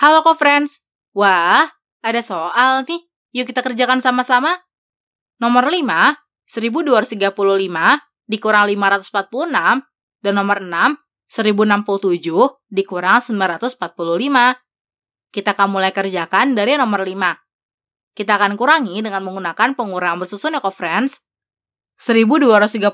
Halo kok friends. Wah, ada soal nih. Yuk kita kerjakan sama-sama. Nomor 5, 1235 dikurang 546 dan nomor 6, 1067 dikurang 945. Kita akan mulai kerjakan dari nomor 5. Kita akan kurangi dengan menggunakan pengurangan bersusun ya kok friends. 1235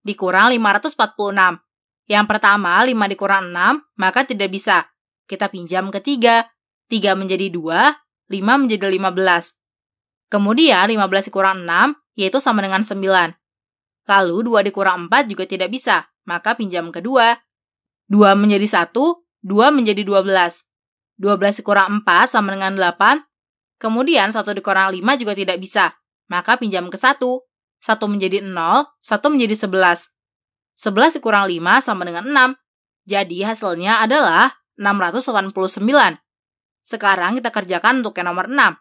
dikurang 546. Yang pertama, 5 dikurang 6, maka tidak bisa kita pinjam ke 3. 3 menjadi 2, 5 menjadi 15. Kemudian 15 dikurang 6, yaitu sama dengan 9. Lalu 2 dikurang 4 juga tidak bisa, maka pinjam ke 2. 2 menjadi 1, 2 menjadi 12. 12 dikurang 4 sama dengan 8. Kemudian 1 dikurang 5 juga tidak bisa, maka pinjam ke 1. 1 menjadi 0, 1 menjadi 11. 11 dikurang 5 sama dengan 6. Jadi hasilnya adalah 689. Sekarang kita kerjakan untuk yang nomor 6.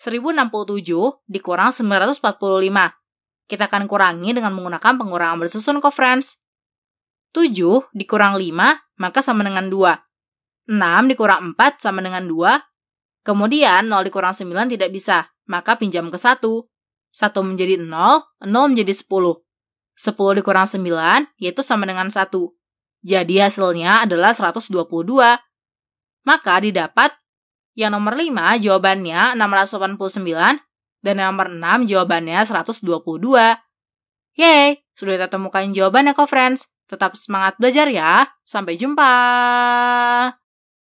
1067 dikurang 945. Kita akan kurangi dengan menggunakan pengurangan bersusun kofrens. 7 dikurang 5 maka sama dengan 2. 6 dikurang 4 sama dengan 2. Kemudian 0 dikurang 9 tidak bisa, maka pinjam ke 1. 1 menjadi 0, 0 menjadi 10. 10 dikurang 9 yaitu sama dengan 1. Jadi hasilnya adalah 122. Maka didapat yang nomor 5 jawabannya 689 dan yang nomor 6 jawabannya 122. Yeay, sudah kita temukan jawabannya kok friends. Tetap semangat belajar ya. Sampai jumpa.